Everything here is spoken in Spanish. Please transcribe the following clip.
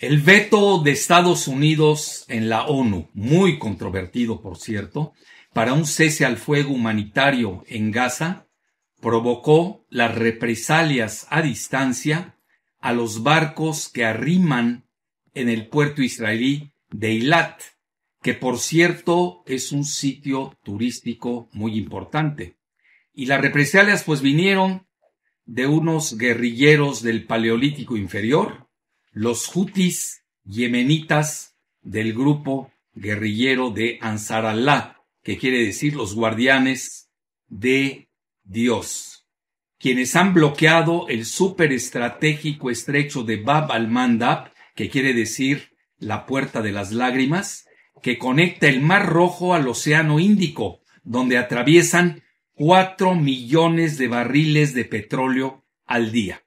El veto de Estados Unidos en la ONU, muy controvertido por cierto, para un cese al fuego humanitario en Gaza, provocó las represalias a distancia a los barcos que arriman en el puerto israelí de Eilat, que por cierto es un sitio turístico muy importante. Y las represalias pues vinieron de unos guerrilleros del Paleolítico inferior, los hutis yemenitas del grupo guerrillero de Ansar Allah, que quiere decir los guardianes de Dios, quienes han bloqueado el superestratégico estrecho de Bab al-Mandab, que quiere decir la puerta de las lágrimas, que conecta el Mar Rojo al Océano Índico, donde atraviesan cuatro millones de barriles de petróleo al día.